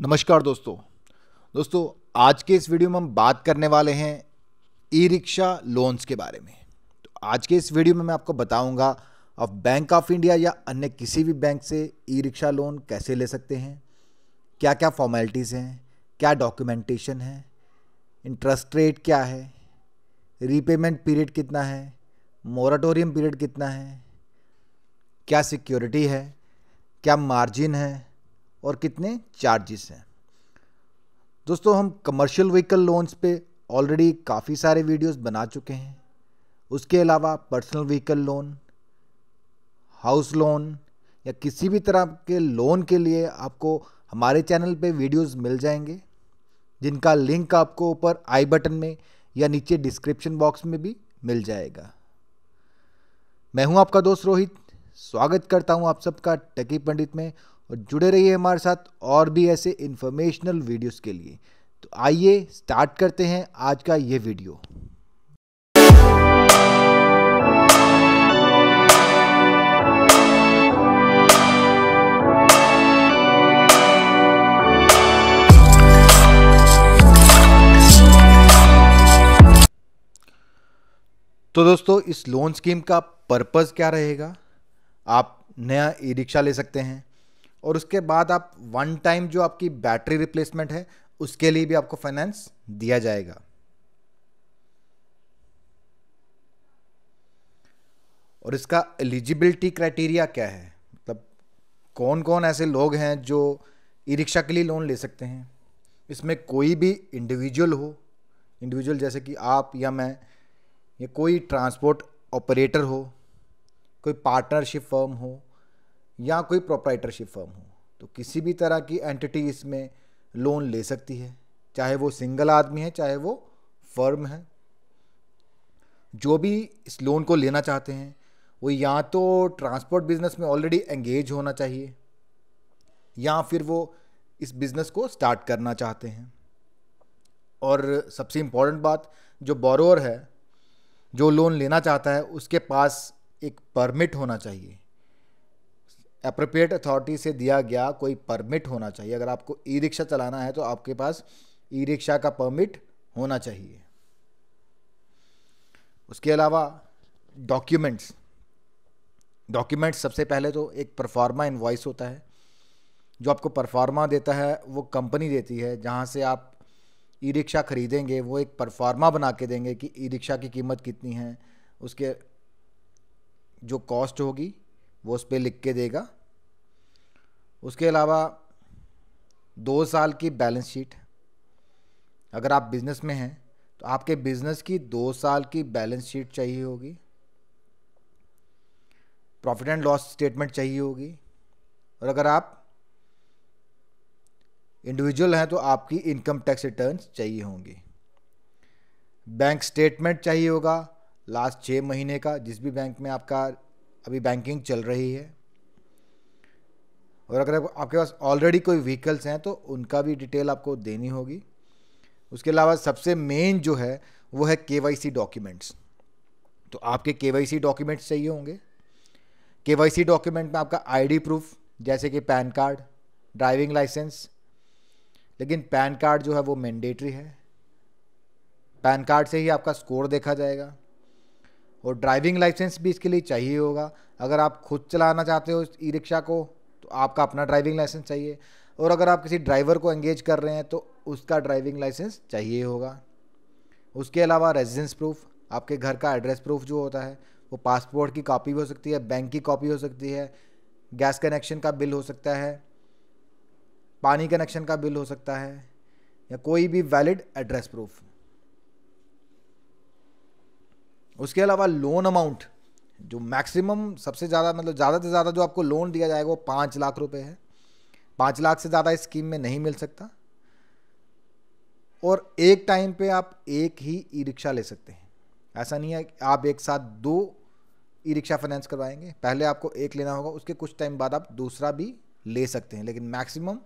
नमस्कार दोस्तों दोस्तों आज के इस वीडियो में हम बात करने वाले हैं ई रिक्शा लोन्स के बारे में तो आज के इस वीडियो में मैं आपको बताऊंगा आप बैंक ऑफ इंडिया या अन्य किसी भी बैंक से ई रिक्शा लोन कैसे ले सकते हैं क्या क्या फॉर्मेलिटीज़ हैं क्या डॉक्यूमेंटेशन है इंटरेस्ट रेट क्या है रीपेमेंट पीरियड कितना है मोराटोरियम पीरियड कितना है क्या सिक्योरिटी है क्या मार्जिन है और कितने चार्जेस हैं दोस्तों हम कमर्शियल व्हीकल लोन्स पे ऑलरेडी काफ़ी सारे वीडियोस बना चुके हैं उसके अलावा personal vehicle loan house loan या किसी भी तरह के लोन के लिए आपको हमारे चैनल पे वीडियोस मिल जाएंगे जिनका लिंक आपको ऊपर आई बटन में या नीचे डिस्क्रिप्शन बॉक्स में भी मिल जाएगा मैं हूं आपका दोस्त रोहित स्वागत करता हूं आप सबका टकी पंडित में और जुड़े रहिए हमारे साथ और भी ऐसे इन्फॉर्मेशनल वीडियोस के लिए तो आइए स्टार्ट करते हैं आज का ये वीडियो तो दोस्तों इस लोन स्कीम का पर्पस क्या रहेगा आप नया ई रिक्शा ले सकते हैं और उसके बाद आप वन टाइम जो आपकी बैटरी रिप्लेसमेंट है उसके लिए भी आपको फाइनेंस दिया जाएगा और इसका एलिजिबिलिटी क्राइटेरिया क्या है मतलब कौन कौन ऐसे लोग हैं जो ई रिक्शा के लिए लोन ले सकते हैं इसमें कोई भी इंडिविजुअल हो इंडिविजुअल जैसे कि आप या मैं या कोई ट्रांसपोर्ट ऑपरेटर हो कोई पार्टनरशिप फर्म हो या कोई प्रोप्राइटरशिप फर्म हो तो किसी भी तरह की एंटिटी इसमें लोन ले सकती है चाहे वो सिंगल आदमी है चाहे वो फर्म है जो भी इस लोन को लेना चाहते हैं वो या तो ट्रांसपोर्ट बिजनेस में ऑलरेडी एंगेज होना चाहिए या फिर वो इस बिज़नेस को स्टार्ट करना चाहते हैं और सबसे इम्पॉर्टेंट बात जो बोरोर है जो लोन लेना चाहता है उसके पास एक परमिट होना चाहिए अप्रोप्रिएट अथॉरिटी से दिया गया कोई परमिट होना चाहिए अगर आपको ई रिक्शा चलाना है तो आपके पास ई रिक्शा का परमिट होना चाहिए उसके अलावा डॉक्यूमेंट्स डॉक्यूमेंट्स सबसे पहले तो एक परफॉर्मा इन्वाइस होता है जो आपको परफॉर्मा देता है वो कंपनी देती है जहाँ से आप ई रिक्शा ख़रीदेंगे वो एक परफॉर्मा बना के देंगे कि ई रिक्शा की कीमत कितनी है उसके जो कॉस्ट होगी वो उस पर लिख के देगा उसके अलावा दो साल की बैलेंस शीट अगर आप बिज़नेस में हैं तो आपके बिज़नेस की दो साल की बैलेंस शीट चाहिए होगी प्रॉफिट एंड लॉस स्टेटमेंट चाहिए होगी और अगर आप इंडिविजुअल हैं तो आपकी इनकम टैक्स रिटर्न चाहिए होंगी बैंक स्टेटमेंट चाहिए होगा लास्ट छः महीने का जिस भी बैंक में आपका अभी बैंकिंग चल रही है और अगर आपके पास ऑलरेडी कोई व्हीकल्स हैं तो उनका भी डिटेल आपको देनी होगी उसके अलावा सबसे मेन जो है वो है के डॉक्यूमेंट्स तो आपके के डॉक्यूमेंट्स चाहिए होंगे के डॉक्यूमेंट में आपका आई प्रूफ जैसे कि पैन कार्ड ड्राइविंग लाइसेंस लेकिन पैन कार्ड जो है वो मैंडेटरी है पैन कार्ड से ही आपका स्कोर देखा जाएगा और ड्राइविंग लाइसेंस भी इसके लिए चाहिए होगा अगर आप खुद चलाना चाहते हो ई रिक्शा को तो आपका अपना ड्राइविंग लाइसेंस चाहिए और अगर आप किसी ड्राइवर को एंगेज कर रहे हैं तो उसका ड्राइविंग लाइसेंस चाहिए होगा उसके अलावा रेजिडेंस प्रूफ आपके घर का एड्रेस प्रूफ जो होता है वो पासपोर्ट की कॉपी हो सकती है बैंक की कॉपी हो सकती है गैस कनेक्शन का बिल हो सकता है पानी कनेक्शन का बिल हो सकता है या कोई भी वैलिड एड्रेस प्रूफ उसके अलावा लोन अमाउंट जो मैक्सिमम सबसे ज़्यादा मतलब ज़्यादा से ज़्यादा जो आपको लोन दिया जाएगा वो पाँच लाख रुपए है पाँच लाख से ज़्यादा इस स्कीम में नहीं मिल सकता और एक टाइम पे आप एक ही ई रिक्शा ले सकते हैं ऐसा नहीं है कि आप एक साथ दो ई रिक्शा फाइनेंस करवाएंगे पहले आपको एक लेना होगा उसके कुछ टाइम बाद आप दूसरा भी ले सकते हैं लेकिन मैक्सिमम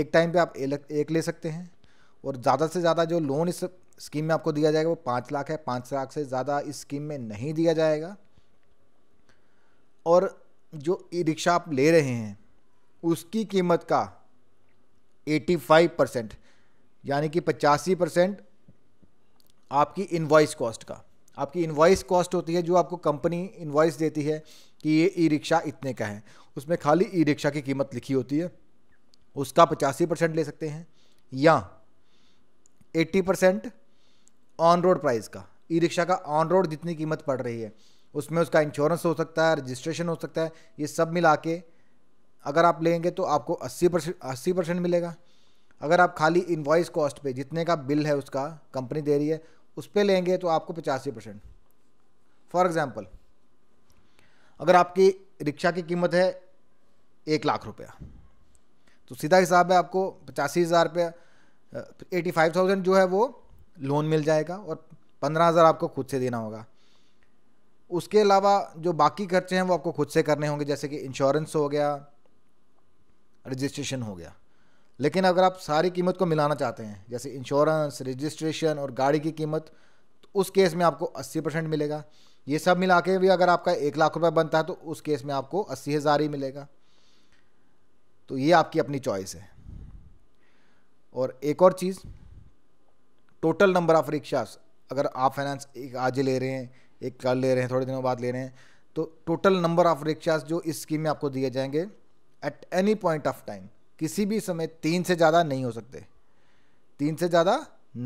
एक टाइम पे आप एक ले सकते हैं और ज़्यादा से ज़्यादा जो लोन इस स्कीम में आपको दिया जाएगा वो पाँच लाख है पाँच लाख से ज़्यादा इस स्कीम में नहीं दिया जाएगा और जो ई रिक्शा आप ले रहे हैं उसकी कीमत का 85 परसेंट यानी कि पचासी परसेंट आपकी इन्वाइस कॉस्ट का आपकी इन्वाइस कॉस्ट होती है जो आपको कंपनी इन्वाइस देती है कि ये ई रिक्शा इतने का है उसमें खाली ई रिक्शा की कीमत लिखी होती है उसका पचासी परसेंट ले सकते हैं या eighty percent on road price का ई रिक्शा का ऑन रोड जितनी कीमत पड़ रही है उसमें उसका इंश्योरेंस हो सकता है रजिस्ट्रेशन हो सकता है ये सब मिला के अगर आप लेंगे तो आपको अस्सी परसेंट अस्सी परसेंट मिलेगा अगर आप खाली इन्वॉइस कॉस्ट पे जितने का बिल है उसका कंपनी दे रही है उस पर लेंगे तो आपको पचासी परसेंट फॉर एग्ज़ाम्पल अगर आपकी रिक्शा की कीमत है एक लाख रुपया तो सीधा हिसाब है आपको पचासी हज़ार रुपया एटी फाइव थाउजेंड जो है वो लोन मिल जाएगा और पंद्रह हज़ार आपको खुद से देना होगा उसके अलावा जो बाकी खर्चे हैं वो आपको खुद से करने होंगे जैसे कि इंश्योरेंस हो गया रजिस्ट्रेशन हो गया लेकिन अगर आप सारी कीमत को मिलाना चाहते हैं जैसे इंश्योरेंस रजिस्ट्रेशन और गाड़ी की कीमत तो उस केस में आपको अस्सी परसेंट मिलेगा ये सब मिला के भी अगर आपका एक लाख रुपये बनता है तो उस केस में आपको अस्सी हज़ार ही मिलेगा तो ये आपकी अपनी चॉइस है और एक और चीज़ टोटल नंबर ऑफ रिक्शास अगर आप फाइनेंस एक आज ले रहे हैं एक कल ले रहे हैं थोड़े दिनों बाद ले रहे हैं तो टोटल नंबर ऑफ रिक्शास जो इस स्कीम में आपको दिए जाएंगे at any point of time किसी भी समय तीन से ज़्यादा नहीं हो सकते तीन से ज़्यादा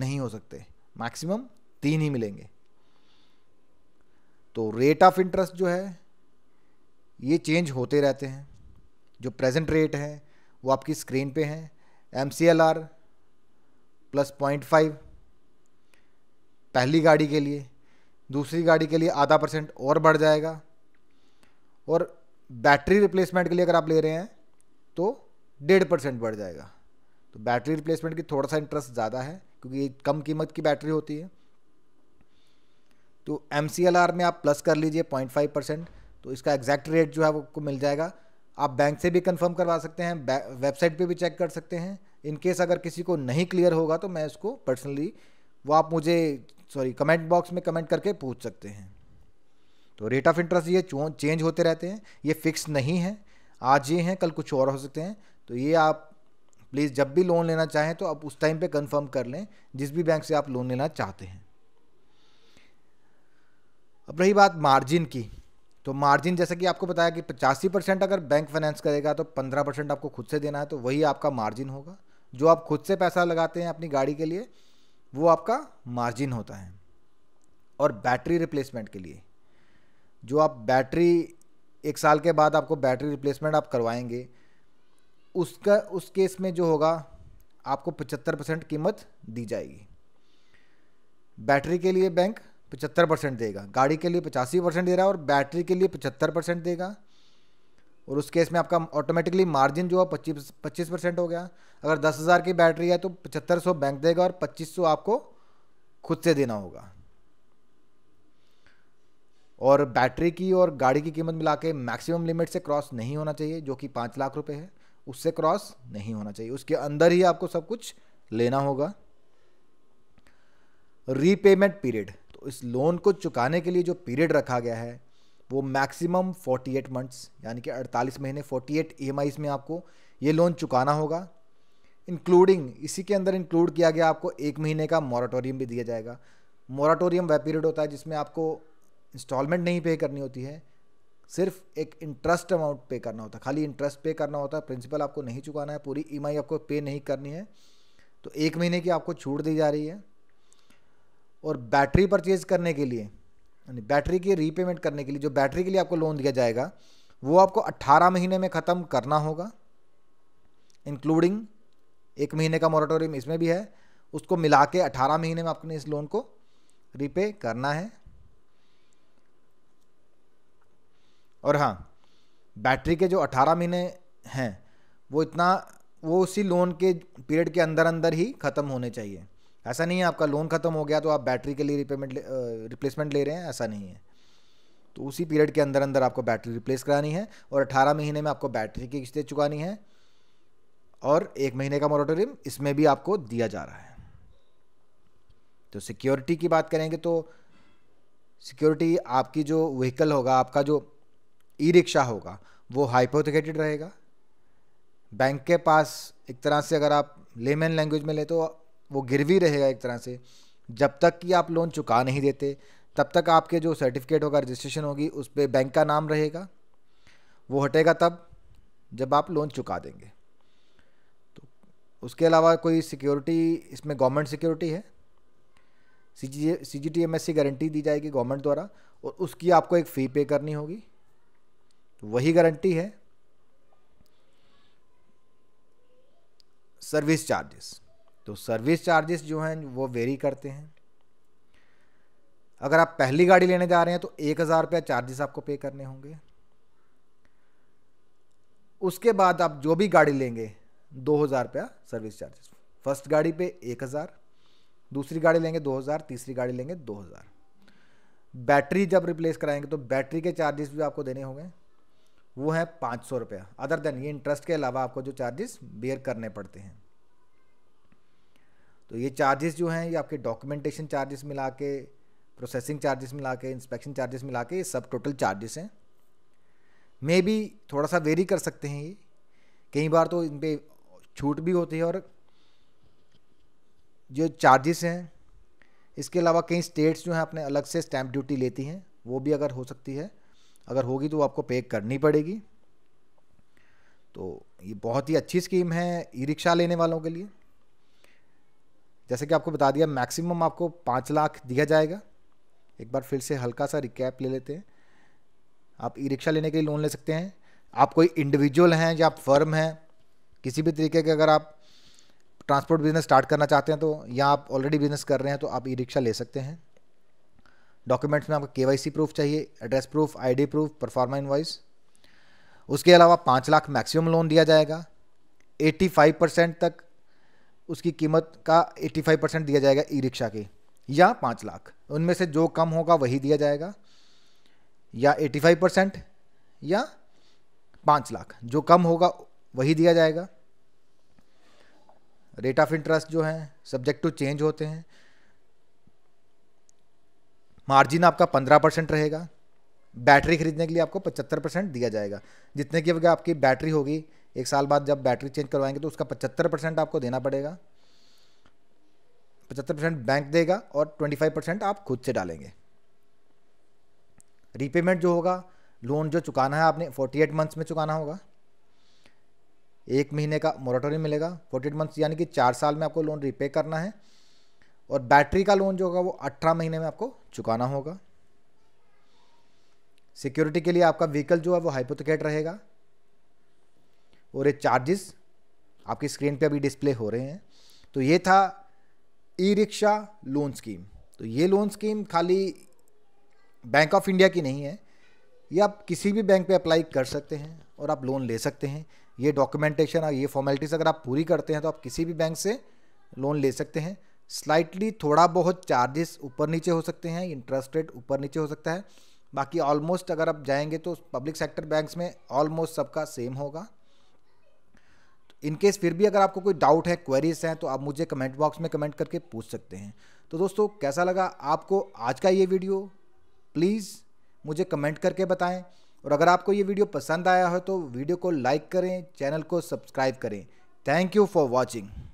नहीं हो सकते मैक्सिमम तीन ही मिलेंगे तो रेट ऑफ इंटरेस्ट जो है ये चेंज होते रहते हैं जो प्रेजेंट रेट है वो आपकी स्क्रीन पे हैं एम प्लस पॉइंट फाइव पहली गाड़ी के लिए दूसरी गाड़ी के लिए आधा परसेंट और बढ़ जाएगा और बैटरी रिप्लेसमेंट के लिए अगर आप ले रहे हैं तो डेढ़ परसेंट बढ़ जाएगा तो बैटरी रिप्लेसमेंट की थोड़ा सा इंटरेस्ट ज़्यादा है क्योंकि कम कीमत की बैटरी होती है तो एम में आप प्लस कर लीजिए पॉइंट फाइव परसेंट तो इसका एग्जैक्ट रेट जो है आपको मिल जाएगा आप बैंक से भी कंफर्म करवा सकते हैं वेबसाइट पे भी चेक कर सकते हैं इन केस अगर किसी को नहीं क्लियर होगा तो मैं उसको पर्सनली वो आप मुझे सॉरी कमेंट बॉक्स में कमेंट करके पूछ सकते हैं तो रेट ऑफ इंटरेस्ट ये चेंज होते रहते हैं ये फिक्स नहीं है आज ये हैं कल कुछ और हो सकते हैं तो ये आप प्लीज़ जब भी लोन लेना चाहें तो आप उस टाइम पे कंफर्म कर लें जिस भी बैंक से आप लोन लेना चाहते हैं अब रही बात मार्जिन की तो मार्जिन जैसा कि आपको बताया कि पचासी परसेंट अगर बैंक फाइनेंस करेगा तो पंद्रह परसेंट आपको खुद से देना है तो वही आपका मार्जिन होगा जो आप खुद से पैसा लगाते हैं अपनी गाड़ी के लिए वो आपका मार्जिन होता है और बैटरी रिप्लेसमेंट के लिए जो आप बैटरी एक साल के बाद आपको बैटरी रिप्लेसमेंट आप करवाएंगे उसका उस केस में जो होगा आपको पचहत्तर परसेंट कीमत दी जाएगी बैटरी के लिए बैंक पचहत्तर परसेंट देगा गाड़ी के लिए पचासी परसेंट दे रहा है और बैटरी के लिए पचहत्तर परसेंट देगा और उस केस में आपका ऑटोमेटिकली मार्जिन जो है पच्चीस पच्चीस परसेंट हो गया अगर दस हज़ार की बैटरी है तो पचहत्तर सौ बैंक देगा और पच्चीस सौ आपको खुद से देना होगा और बैटरी की और गाड़ी की कीमत मिला के मैक्सिमम लिमिट से क्रॉस नहीं होना चाहिए जो कि पाँच लाख रुपए है उससे क्रॉस नहीं होना चाहिए उसके अंदर ही आपको सब कुछ लेना होगा रीपेमेंट पीरियड तो इस लोन को चुकाने के लिए जो पीरियड रखा गया है वो मैक्सिमम 48 मंथ्स यानी कि 48 महीने 48 एट e में आपको ये लोन चुकाना होगा इंक्लूडिंग इसी के अंदर इंक्लूड किया गया आपको एक महीने का मॉराटोरियम भी दिया जाएगा मॉराटोरियम वह पीरियड होता है जिसमें आपको इंस्टॉलमेंट नहीं पे करनी होती है सिर्फ एक इंटरेस्ट अमाउंट पे करना होता है खाली इंटरेस्ट पे करना होता है प्रिंसिपल आपको नहीं चुकाना है पूरी ई e आपको पे नहीं करनी है तो एक महीने की आपको छूट दी जा रही है और बैटरी परचेज़ करने के लिए यानी बैटरी की रीपेमेंट करने के लिए जो बैटरी के लिए आपको लोन दिया जाएगा वो आपको 18 महीने में ख़त्म करना होगा इंक्लूडिंग एक महीने का मोराटोरियम इसमें भी है उसको मिला के अठारह महीने में आपने इस लोन को रीपे करना है और हाँ बैटरी के जो अठारह महीने हैं वो इतना वो उसी लोन के पीरियड के अंदर अंदर ही ख़त्म होने चाहिए ऐसा नहीं है आपका लोन ख़त्म हो गया तो आप बैटरी के लिए रिपेमेंट रिप्लेसमेंट ले रहे हैं ऐसा नहीं है तो उसी पीरियड के अंदर अंदर आपको बैटरी रिप्लेस करानी है और 18 महीने में आपको बैटरी की किस्तें चुकानी है और एक महीने का मोरिटोरियम इसमें भी आपको दिया जा रहा है तो सिक्योरिटी की बात करेंगे तो सिक्योरिटी आपकी जो व्हीकल होगा आपका जो ई रिक्शा होगा वो हाइपोथिकेटेड रहेगा बैंक के पास एक तरह से अगर आप लेमेन लैंग्वेज में ले तो वो गिरवी रहेगा एक तरह से जब तक कि आप लोन चुका नहीं देते तब तक आपके जो सर्टिफिकेट होगा रजिस्ट्रेशन होगी उस पर बैंक का नाम रहेगा वो हटेगा तब जब आप लोन चुका देंगे तो उसके अलावा कोई सिक्योरिटी इसमें गवर्नमेंट सिक्योरिटी है C G C G T M S C guarantee दी जाएगी गवर्नमेंट द्वारा और उसकी आपको एक फ़ी पे करनी होगी तो वही गारंटी है सर्विस चार्जेस तो सर्विस चार्जेस जो हैं वो वेरी करते हैं अगर आप पहली गाड़ी लेने जा रहे हैं तो एक हज़ार रुपया चार्जेस आपको पे करने होंगे उसके बाद आप जो भी गाड़ी लेंगे दो हज़ार रुपया सर्विस चार्जेस फर्स्ट गाड़ी पे एक हज़ार दूसरी गाड़ी लेंगे दो हज़ार तीसरी गाड़ी लेंगे दो हज़ार बैटरी जब रिप्लेस कराएंगे तो बैटरी के चार्जेस भी आपको देने होंगे वो है पाँच सौ रुपया अदर देन ये इंटरेस्ट के अलावा आपको जो चार्जेस बेयर करने पड़ते हैं तो ये चार्जेस जो हैं ये आपके डॉक्यूमेंटेशन चार्जेस मिला के प्रोसेसिंग चार्जेस मिला के इंस्पेक्शन चार्जेस मिला के ये सब टोटल चार्जेस हैं मे भी थोड़ा सा वेरी कर सकते हैं ये कई बार तो इन पर छूट भी होती है और जो चार्जेस हैं इसके अलावा कई स्टेट्स जो हैं अपने अलग से स्टैंप ड्यूटी लेती हैं वो भी अगर हो सकती है अगर होगी तो आपको पे करनी पड़ेगी तो ये बहुत ही अच्छी स्कीम है ई रिक्शा लेने वालों के लिए जैसे कि आपको बता दिया मैक्सिमम आपको पाँच लाख दिया जाएगा एक बार फिर से हल्का सा रिकैप ले लेते हैं आप ई रिक्शा लेने के लिए लोन ले सकते हैं आप कोई इंडिविजुअल हैं या फर्म हैं किसी भी तरीके के अगर आप ट्रांसपोर्ट बिजनेस स्टार्ट करना चाहते हैं तो या आप ऑलरेडी बिजनेस कर रहे हैं तो आप ई रिक्शा ले सकते हैं डॉक्यूमेंट्स में आपको के प्रूफ चाहिए address proof ID proof proforma invoice उसके अलावा पाँच लाख मैक्सिमम लोन दिया जाएगा फाइव परसेंट तक उसकी कीमत का 85 परसेंट दिया जाएगा ई रिक्शा की या पाँच लाख उनमें से जो कम होगा वही दिया जाएगा या 85 परसेंट या पाँच लाख जो कम होगा वही दिया जाएगा रेट ऑफ इंटरेस्ट जो है सब्जेक्ट टू चेंज होते हैं मार्जिन आपका पंद्रह परसेंट रहेगा बैटरी खरीदने के लिए आपको पचहत्तर परसेंट दिया जाएगा जितने की आपकी बैटरी होगी एक साल बाद जब बैटरी चेंज करवाएंगे तो उसका पचहत्तर परसेंट आपको देना पड़ेगा पचहत्तर परसेंट बैंक देगा और ट्वेंटी फाइव परसेंट आप खुद से डालेंगे रीपेमेंट जो होगा लोन जो चुकाना है आपने फोर्टी एट मंथ्स में चुकाना होगा एक महीने का मोराटोरियम मिलेगा फोर्टी एट मंथ्स यानी कि चार साल में आपको लोन रीपे करना है और बैटरी का लोन जो होगा वो अठारह महीने में आपको चुकाना होगा सिक्योरिटी के लिए आपका व्हीकल जो है वो हाइपोथिकेट रहेगा और ये चार्जेस आपकी स्क्रीन पे अभी डिस्प्ले हो रहे हैं तो ये था ई रिक्शा लोन स्कीम तो ये लोन स्कीम खाली बैंक ऑफ इंडिया की नहीं है ये आप किसी भी बैंक पे अप्लाई कर सकते हैं और आप लोन ले सकते हैं ये डॉक्यूमेंटेशन और ये फॉर्मेलिटीज़ अगर आप पूरी करते हैं तो आप किसी भी बैंक से लोन ले सकते हैं स्लाइटली थोड़ा बहुत चार्जेस ऊपर नीचे हो सकते हैं इंटरेस्ट रेट ऊपर नीचे हो सकता है बाकी ऑलमोस्ट अगर आप जाएंगे तो पब्लिक सेक्टर बैंक्स में ऑलमोस्ट सबका सेम होगा इनकेस फिर भी अगर आपको कोई डाउट है क्वेरीज हैं तो आप मुझे कमेंट बॉक्स में कमेंट करके पूछ सकते हैं तो दोस्तों कैसा लगा आपको आज का ये वीडियो प्लीज़ मुझे कमेंट करके बताएं और अगर आपको ये वीडियो पसंद आया हो तो वीडियो को लाइक करें चैनल को सब्सक्राइब करें थैंक यू फॉर वॉचिंग